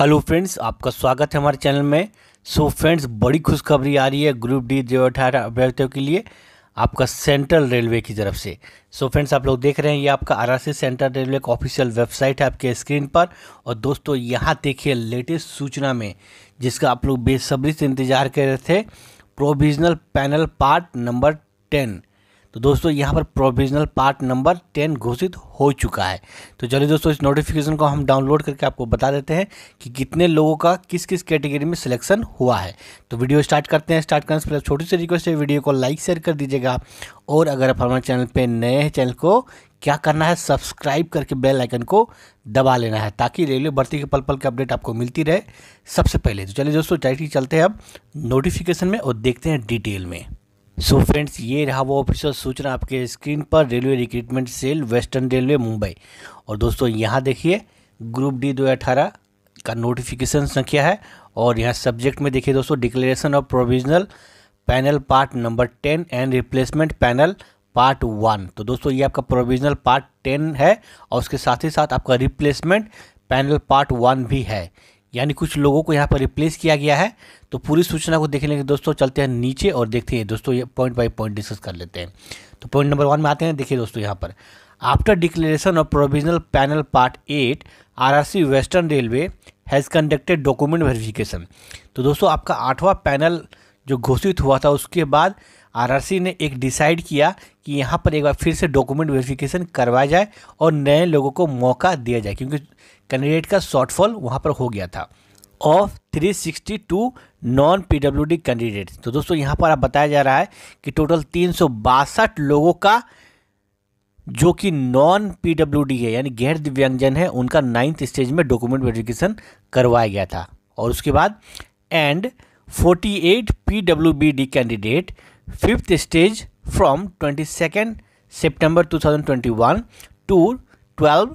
hello friends आपका स्वागत है हमारे चैनल में सो so फ्रेंड्स बड़ी खुशखबरी आ रही है ग्रुप डी जो अठारह अभ्यर्थियों के लिए आपका सेंट्रल रेलवे की तरफ से सो so फ्रेंड्स आप लोग देख रहे हैं ये आपका आरआरसी सेंट्रल रेलवे का ऑफिशियल वेबसाइट है आपके स्क्रीन पर और दोस्तों यहाँ देखिए लेटेस्ट सूचना में जिसका आप लोग बेसब्री से इंतजार कर रहे थे provisional panel part number ten तो दोस्तों यहाँ पर प्रोविजनल पार्ट नंबर टेन घोषित हो चुका है तो चलिए दोस्तों इस नोटिफिकेशन को हम डाउनलोड करके आपको बता देते हैं कि कितने लोगों का किस किस कैटेगरी में सिलेक्शन हुआ है तो वीडियो स्टार्ट करते हैं स्टार्ट करने से पहले छोटी सी रिक्वेस्ट है वीडियो को लाइक शेयर कर दीजिएगा और अगर आप हमारे चैनल पर नए हैं चैनल को क्या करना है सब्सक्राइब करके बेल आइकन को दबा लेना है ताकि रेलवे भर्ती के पल पल के अपडेट आपको मिलती रहे सबसे पहले तो चलिए दोस्तों चलते हैं अब नोटिफिकेशन में और देखते हैं डिटेल में सो so फ्रेंड्स ये रहा वो ऑफिशियल सूचना आपके स्क्रीन पर Railway Recruitment Cell Western Railway Mumbai और दोस्तों यहाँ देखिए ग्रुप डी दो का नोटिफिकेशन संख्या है और यहाँ सब्जेक्ट में देखिए दोस्तों declaration of provisional panel part number ten and replacement panel part one तो दोस्तों ये आपका प्रोविजनल पार्ट टेन है और उसके साथ ही साथ आपका रिप्लेसमेंट पैनल पार्ट वन भी है यानी कुछ लोगों को यहाँ पर रिप्लेस किया गया है तो पूरी सूचना को देखने के दोस्तों चलते हैं नीचे और देखते हैं दोस्तों ये पॉइंट बाई पॉइंट डिस्कस कर लेते हैं तो पॉइंट नंबर वन में आते हैं देखिए दोस्तों यहाँ पर after declaration of provisional panel part eight R Western Railway has conducted document verification तो दोस्तों आपका आठवां पैनल जो घोषित हुआ था उसके बाद आर ने एक डिसाइड किया कि यहाँ पर एक बार फिर से डॉक्यूमेंट वेरिफिकेशन करवाया जाए और नए लोगों को मौका दिया जाए क्योंकि कैंडिडेट का शॉर्टफॉल वहाँ पर हो गया था ऑफ 362 नॉन पीडब्ल्यूडी कैंडिडेट तो दोस्तों यहाँ पर आप बताया जा रहा है कि टोटल तीन लोगों का जो कि नॉन पीडब्ल्यूडी है यानी गैर दिव्यांगजन है उनका नाइन्थ स्टेज में डॉक्यूमेंट वेरिफिकेशन करवाया गया था और उसके बाद and 48 PWBD candidate fifth stage from 22 सितंबर 2021 to 12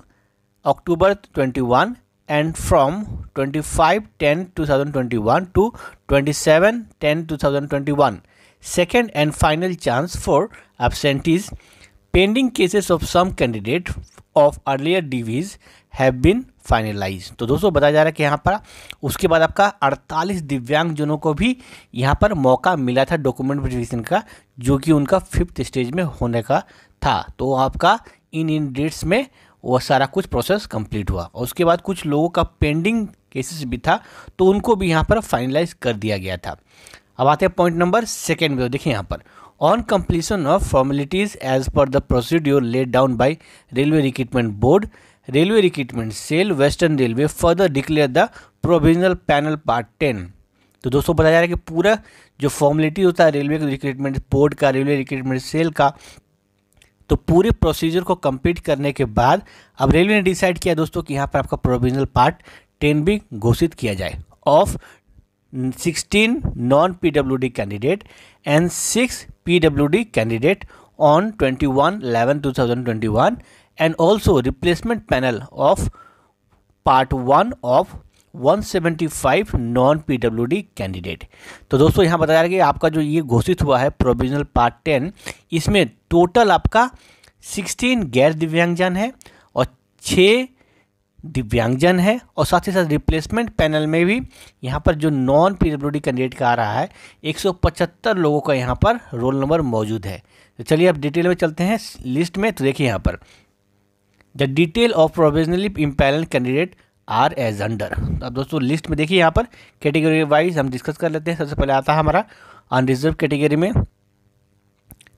October 21 and from 25 10 2021 to 27 10 2021 second and final chance for absentees pending cases of some candidate of earlier DVs have been finalise तो दोस्तों बताया जा रहा है कि यहाँ पर उसके बाद आपका 48 दिव्यांगजनों को भी यहाँ पर मौका मिला था डॉक्यूमेंट वेरिफिकेशन का जो कि उनका फिफ्थ स्टेज में होने का था तो आपका इन इन डेट्स में वो सारा कुछ प्रोसेस कंप्लीट हुआ और उसके बाद कुछ लोगों का पेंडिंग केसेस भी था तो उनको भी यहाँ पर फाइनलाइज कर दिया गया था अब आते हैं पॉइंट नंबर सेकेंड में देखिए यहाँ पर on completion of formalities as per the procedure laid down by Railway Recruitment Board Railway Recruitment Cell Western Railway further declare the provisional panel part ten तो दोस्तों बताया जा रहा है कि पूरा जो फॉर्मेलिटी होता है रेलवे रिक्रूटमेंट बोर्ड का रेलवे रिक्रूटमेंट सेल का तो पूरे प्रोसीजर को कंप्लीट करने के बाद अब रेलवे ने डिसाइड किया दोस्तों कि यहाँ पर आपका प्रोविजनल पार्ट टेन बी घोषित किया जाए of 16 non PWD candidate and 6 PWD candidate to 21 twenty 2021 and also replacement panel of part one of 175 non PWD candidate तो दोस्तों यहाँ बताया कि आपका जो ये घोषित हुआ है प्रोविजनल पार्ट टेन इसमें टोटल आपका 16 गैर दिव्यांगजन है और 6 दिव्यांगजन है और साथ ही साथ रिप्लेसमेंट पैनल में भी यहाँ पर जो नॉन पीडब्ल्यूडी कैंडिडेट का आ रहा है 175 लोगों का यहाँ पर रोल नंबर मौजूद है तो चलिए आप डिटेल में चलते हैं लिस्ट में तो देखिए यहाँ पर the detail of provisionally empanelled candidate are as under तो अब दोस्तों लिस्ट में देखिए यहाँ पर कैटेगरी वाइज हम डिस्कस कर लेते हैं सबसे पहले आता है हमारा अनरिजर्व कैटेगरी में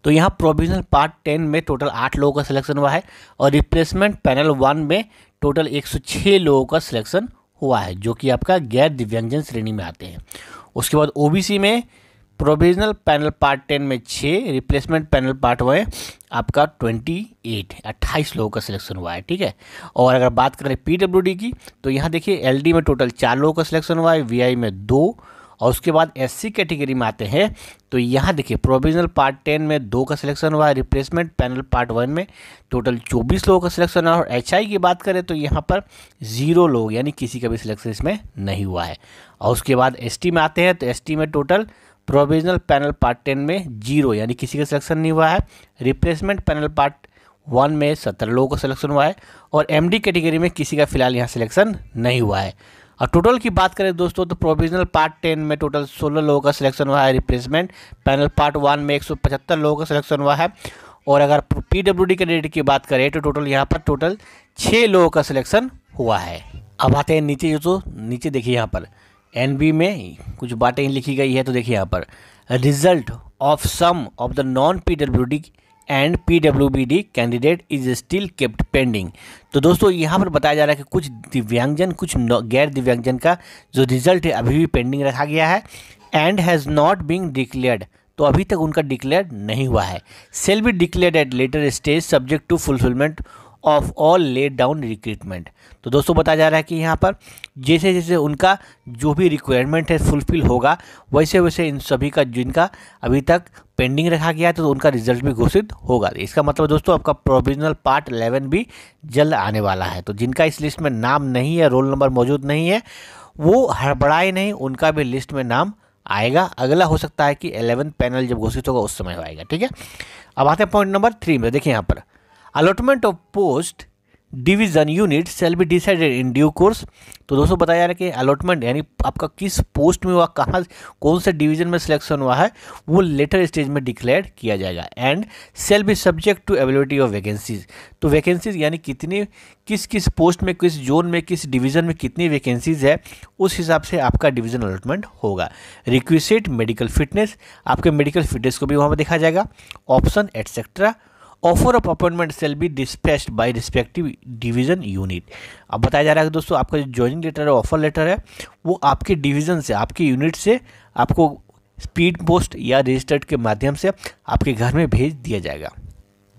तो यहाँ प्रोविजनल पार्ट टेन में टोटल आठ लोगों का सिलेक्शन हुआ है और रिप्लेसमेंट पैनल वन में टोटल एक सौ छः लोगों का सिलेक्शन हुआ है जो कि आपका गैर दिव्यांगजन श्रेणी में आते हैं उसके बाद ओबीसी में प्रोविजनल पैनल पार्ट टेन में छः रिप्लेसमेंट पैनल पार्ट वन आपका ट्वेंटी एट अट्ठाईस लोगों का सिलेक्शन हुआ है ठीक है और अगर बात करें पी डब्ल्यू डी की तो यहाँ देखिए एल डी में टोटल चार लोगों का सिलेक्शन हुआ है वी आई में दो और उसके बाद एस सी कैटेगरी में आते हैं तो यहाँ देखिए प्रोविजनल पार्ट टेन में दो का सिलेक्शन हुआ है रिप्लेसमेंट पैनल पार्ट वन में टोटल चौबीस लोगों का सिलेक्शन हुआ और एच आई की बात करें तो यहाँ पर ज़ीरो लोग यानी किसी का भी सिलेक्शन इसमें नहीं हुआ है और उसके बाद एस टी में आते हैं तो एस टी में total provisional panel part ten में जीरो यानी किसी का सिलेक्शन नहीं हुआ है रिप्लेसमेंट पैनल पार्ट वन में सत्रह लोगों का सिलेक्शन हुआ है और एमडी कैटेगरी में किसी का फिलहाल यहाँ सिलेक्शन नहीं हुआ है और टोटल की बात करें दोस्तों तो प्रोविजनल पार्ट टेन में टोटल सोलह लोगों का सिलेक्शन हुआ है रिप्लेसमेंट पैनल पार्ट वन में एक सौ पचहत्तर लोगों का सिलेक्शन हुआ है और अगर पी डब्ल्यू डी कैंडिडेट की बात करें तो टोटल यहाँ पर टोटल छः लोगों का सिलेक्शन हुआ है अब आते हैं नीचे जो तो नीचे देखिए यहाँ पर एन बी में कुछ बातें लिखी गई है तो देखिए यहाँ पर result of some of the non P W D and P W B D candidate is still kept pending तो दोस्तों यहाँ पर बताया जा रहा है कि कुछ दिव्यांगजन कुछ गैर दिव्यांगजन का जो रिजल्ट है अभी भी पेंडिंग रखा गया है and has not being declared तो अभी तक उनका डिक्लेयर नहीं हुआ है shall be declare at later stage subject to fulfilment of all laid down recruitment तो दोस्तों बताया जा रहा है कि यहाँ पर जैसे जैसे उनका जो भी रिक्वायरमेंट है फुलफिल होगा वैसे वैसे इन सभी का जिनका अभी तक पेंडिंग रखा गया है तो उनका रिजल्ट भी घोषित होगा इसका मतलब दोस्तों आपका प्रोविजनल पार्ट 11 भी जल्द आने वाला है तो जिनका इस लिस्ट में नाम नहीं है रोल नंबर मौजूद नहीं है वो हड़बड़ाए नहीं उनका भी लिस्ट में नाम आएगा अगला हो सकता है कि एलेवन पैनल जब घोषित होगा उस समय आएगा ठीक है अब आते हैं पॉइंट नंबर थ्री में देखिए यहाँ पर allotment of post division unit shall be decided in due course तो दोस्तों बताया जा रहा है कि अलॉटमेंट यानी आपका किस पोस्ट में हुआ कहाँ कौन से डिवीज़न में सिलेक्शन हुआ है वो लेटर स्टेज में डिक्लेयर किया जाएगा and shall be subject to availability of vacancies तो वैकेंसीज यानी कितनी किस किस पोस्ट में किस जोन में किस डिवीज़न में कितनी वैकेंसीज है उस हिसाब से आपका डिवीज़न अलॉटमेंट होगा रिक्वेस्ट मेडिकल फिटनेस आपके मेडिकल फिटनेस को भी वहाँ पर देखा जाएगा option etcetera offer of appointment shall be dispatch by respective division unit अब बताया जा रहा है कि दोस्तों आपका जो ज्वाइनिंग लेटर है ऑफर लेटर है वो आपके डिवीजन से आपके यूनिट से आपको स्पीड पोस्ट या रजिस्टर्ड के माध्यम से आपके घर में भेज दिया जाएगा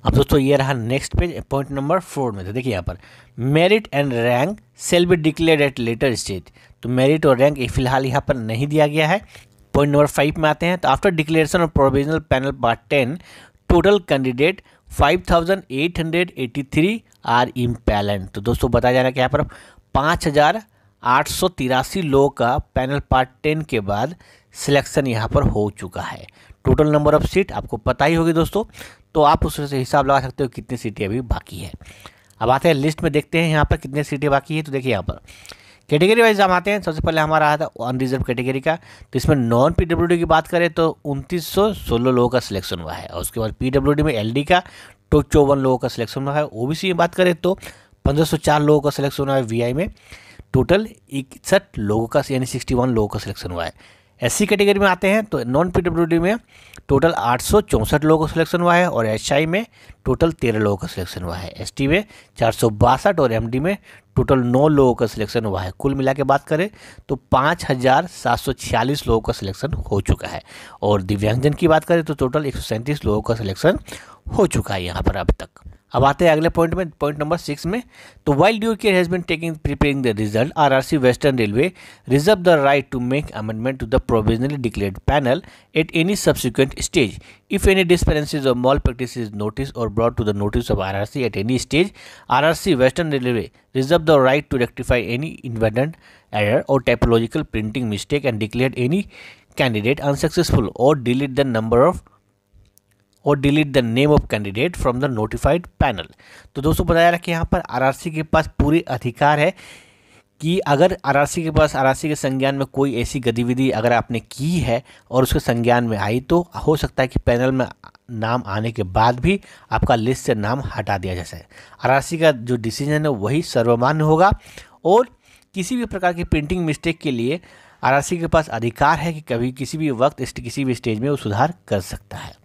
अब दोस्तों ये रहा next page point number four में तो देखिए यहाँ पर merit and rank shall be declare at later stage तो मेरिट और रैंक फिलहाल यहाँ पर नहीं दिया गया है पॉइंट नंबर फाइव में आते हैं तो after declaration of provisional panel part ten total candidate 5,883 are empanelled तो दोस्तों बताया जा रहा है कि यहाँ पर पाँच हज़ार आठ सौ तिरासी लोगों का पैनल पार्ट टेन के बाद सिलेक्शन यहाँ पर हो चुका है टोटल नंबर ऑफ सीट आपको पता ही होगी दोस्तों तो आप उससे हिसाब लगा सकते हो कितनी सीटें अभी बाकी है अब आते हैं लिस्ट में देखते हैं यहाँ पर कितनी सीटें बाकी है तो देखिए यहाँ पर कैटेगरी वाइज हम आते हैं सबसे पहले हमारा आया था अनरिजर्व कैटेगरी का तो इसमें नॉन पीडब्ल्यूडी की बात करें तो उनतीस लोगों का सिलेक्शन हुआ है और उसके बाद पीडब्ल्यूडी में एलडी का तो चौवन लोगों का सिलेक्शन हुआ है ओबीसी में बात करें तो 1504 लोगों का सिलेक्शन हुआ है वीआई में टोटल इकसठ लोगों का यानी वन लोगों का सिलेक्शन हुआ है सी कैटेगरी में आते हैं तो नॉन पीडब्ल्यूडी में टोटल आठ लोगों का सिलेक्शन हुआ है और आई में टोटल तेरह लोगों का सिलेक्शन हुआ है टी में चार और डी में टोटल नौ लोगों का सिलेक्शन हुआ है कुल मिला के बात करें तो पाँच हज़ार सात सौ छियालीस लोगों का सिलेक्शन हो चुका है और दिव्यांगजन की बात करें तो टोटल एक सौ सैंतीस लोगों का सिलेक्शन हो चुका है यहाँ पर अब तक अब आते हैं अगले पॉइंट में पॉइंट नंबर सिक्स में तो while due care has been taking preparing the result RRC Western Railway reserve the right to make amendment to the provisionally declared panel at any subsequent stage if any discrepancies or malpractice is noticed or brought to the notice of R at any stage R Western Railway reserve the right to rectify any inadvertent error or typographical printing mistake and declare any candidate unsuccessful और delete the number of or delete the name of candidate from the notified panel तो दोस्तों बताया रखें यहाँ पर RRC के पास पूरे अधिकार है कि अगर आरआरसी के पास आरआरसी के संज्ञान में कोई ऐसी गतिविधि अगर आपने की है और उसके संज्ञान में आई तो हो सकता है कि पैनल में नाम आने के बाद भी आपका लिस्ट से नाम हटा दिया जा सके आरआरसी का जो डिसीजन है वही सर्वमान्य होगा और किसी भी प्रकार की प्रिंटिंग मिस्टेक के लिए आरआरसी के पास अधिकार है कि कभी किसी भी वक्त किसी भी स्टेज में वो सुधार कर सकता है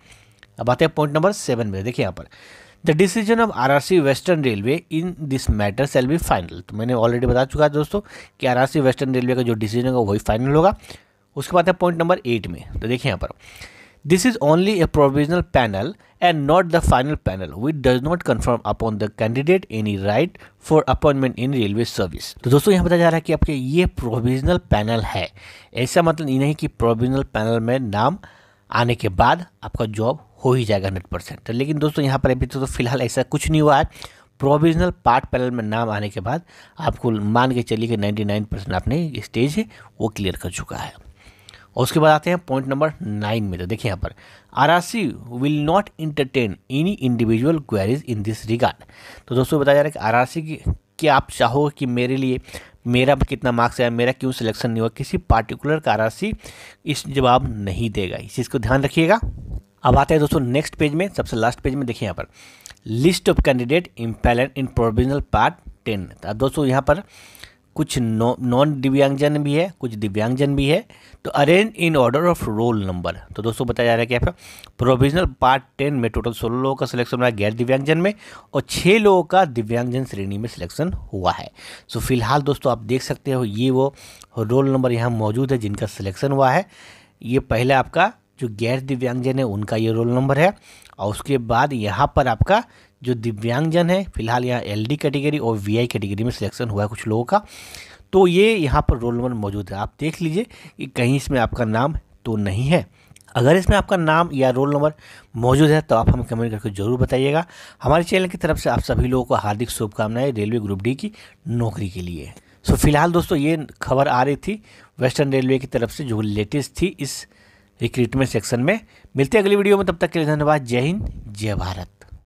अब आते हैं पॉइंट नंबर सेवन में देखिए यहाँ पर the decision of C Western Railway in this matter shall be final तो मैंने ऑलरेडी बता चुका है दोस्तों कि सी वेस्टर्न रेलवे का जो डिसीजन होगा वही फाइनल होगा उसके बाद है पॉइंट नंबर एट में तो देखिए यहाँ पर this is only a provisional panel and not the final panel which does not confirm upon the candidate any right for appointment in railway service तो दोस्तों यहाँ बताया जा रहा है कि आपके ये प्रोविजनल पैनल है ऐसा मतलब ये नहीं कि प्रोविजनल पैनल में नाम आने के बाद आपका जॉब हो ही जाएगा हंड्रेड परसेंट तो लेकिन दोस्तों यहाँ पर अभी तो, तो फिलहाल ऐसा कुछ नहीं हुआ है प्रोविजनल पार्ट पैनल में नाम आने के बाद आपको मान के चलिए कि नाइन्टी नाइन परसेंट आपने स्टेज है वो क्लियर कर चुका है और उसके बाद आते हैं पॉइंट नंबर नाइन में तो देखिए यहाँ पर R R C will not entertain any individual queries in this regard तो दोस्तों बताया जा रहा है कि आर आर सी की क्या आप चाहो कि मेरे लिए मेरा कितना मार्क्स आया मेरा क्यों सिलेक्शन नहीं हुआ किसी पार्टिकुलर का आर आर सी इस जवाब नहीं देगा इस चीज़ को ध्यान रखिएगा अब आते हैं दोस्तों नेक्स्ट पेज में सबसे लास्ट पेज में देखिए यहाँ पर list of candidate empanelled in provisional part ten अब दोस्तों यहाँ पर कुछ नॉन दिव्यांगजन भी है कुछ दिव्यांगजन भी है तो arrange in order of roll number तो दोस्तों बताया जा रहा है कि यहाँ पर प्रोविजनल पार्ट टेन में टोटल सोलह लोगों का सिलेक्शन हुआ है गैर दिव्यांगजन में और छः लोगों का दिव्यांगजन श्रेणी में सिलेक्शन हुआ है सो फिलहाल दोस्तों आप देख सकते हो ये वो रोल नंबर यहाँ मौजूद है जिनका सिलेक्शन हुआ है ये पहले आपका जो गैर दिव्यांगजन है उनका ये रोल नंबर है और उसके बाद यहाँ पर आपका जो दिव्यांगजन है फिलहाल यहाँ एलडी कैटेगरी और वीआई कैटेगरी में सिलेक्शन हुआ है कुछ लोगों का तो ये यहाँ पर रोल नंबर मौजूद है आप देख लीजिए कि कहीं इसमें आपका नाम तो नहीं है अगर इसमें आपका नाम या रोल नंबर मौजूद है तो आप हमें कमेंट करके जरूर बताइएगा हमारे चैनल की तरफ से आप सभी लोगों को हार्दिक शुभकामनाएं रेलवे ग्रुप डी की नौकरी के लिए सो फिलहाल दोस्तों ये खबर आ रही थी वेस्टर्न रेलवे की तरफ से जो लेटेस्ट थी इस रिक्रूटमेंट सेक्शन में मिलते हैं अगली वीडियो में तब तक के लिए धन्यवाद जय हिंद जय भारत